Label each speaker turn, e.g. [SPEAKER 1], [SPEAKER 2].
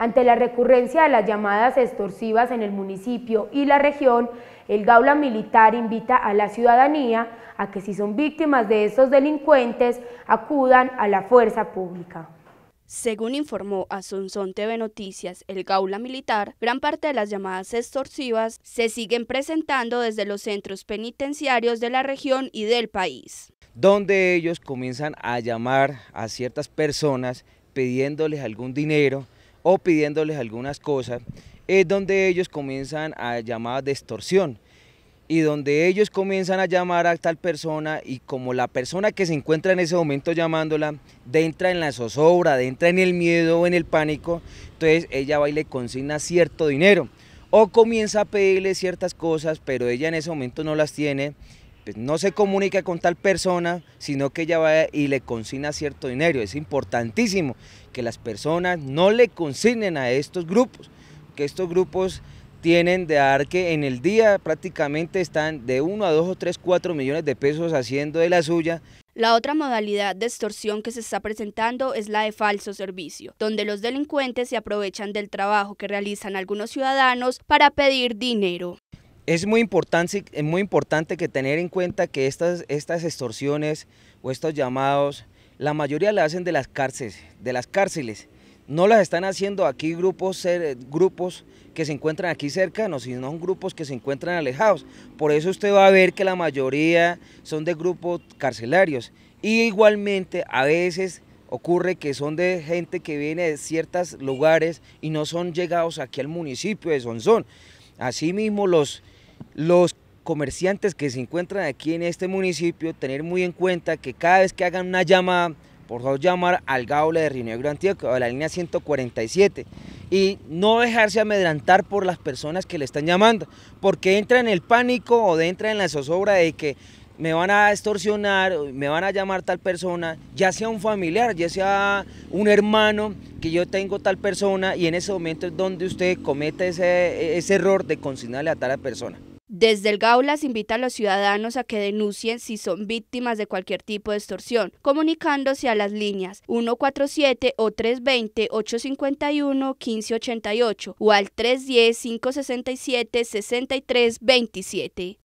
[SPEAKER 1] Ante la recurrencia de las llamadas extorsivas en el municipio y la región, el Gaula Militar invita a la ciudadanía a que si son víctimas de estos delincuentes, acudan a la fuerza pública. Según informó Asunción TV Noticias, el Gaula Militar, gran parte de las llamadas extorsivas se siguen presentando desde los centros penitenciarios de la región y del país.
[SPEAKER 2] Donde ellos comienzan a llamar a ciertas personas pidiéndoles algún dinero, o pidiéndoles algunas cosas, es donde ellos comienzan a llamar de extorsión y donde ellos comienzan a llamar a tal persona y como la persona que se encuentra en ese momento llamándola entra en la zozobra, entra en el miedo o en el pánico, entonces ella va y le consigna cierto dinero o comienza a pedirle ciertas cosas, pero ella en ese momento no las tiene pues, no se comunica con tal persona, sino que ella va y le consigna cierto dinero. Es importantísimo que las personas no le consignen a estos grupos, que estos grupos tienen de dar que en el día prácticamente están de 1 a 2 o 3, 4 millones de pesos haciendo de la suya.
[SPEAKER 1] La otra modalidad de extorsión que se está presentando es la de falso servicio, donde los delincuentes se aprovechan del trabajo que realizan algunos ciudadanos para pedir dinero
[SPEAKER 2] es muy importante, es muy importante que tener en cuenta que estas, estas extorsiones o estos llamados, la mayoría la hacen de las cárceles, de las cárceles. No las están haciendo aquí grupos, grupos que se encuentran aquí cercanos, sino grupos que se encuentran alejados. Por eso usted va a ver que la mayoría son de grupos carcelarios. Y igualmente a veces ocurre que son de gente que viene de ciertos lugares y no son llegados aquí al municipio de Sonzón. Asimismo, los, los comerciantes que se encuentran aquí en este municipio tener muy en cuenta que cada vez que hagan una llamada, por favor llamar al GAULE de Río Negro Antioquia, a la línea 147, y no dejarse amedrantar por las personas que le están llamando, porque entra en el pánico o entra en la zozobra de que me van a extorsionar, me van a llamar tal persona, ya sea un familiar, ya sea un hermano, que yo tengo tal persona, y en ese momento es donde usted comete ese error de consignarle a tal persona.
[SPEAKER 1] Desde el GAULAS invita a los ciudadanos a que denuncien si son víctimas de cualquier tipo de extorsión, comunicándose a las líneas 147 o 320 851 1588 o al 310 567 6327.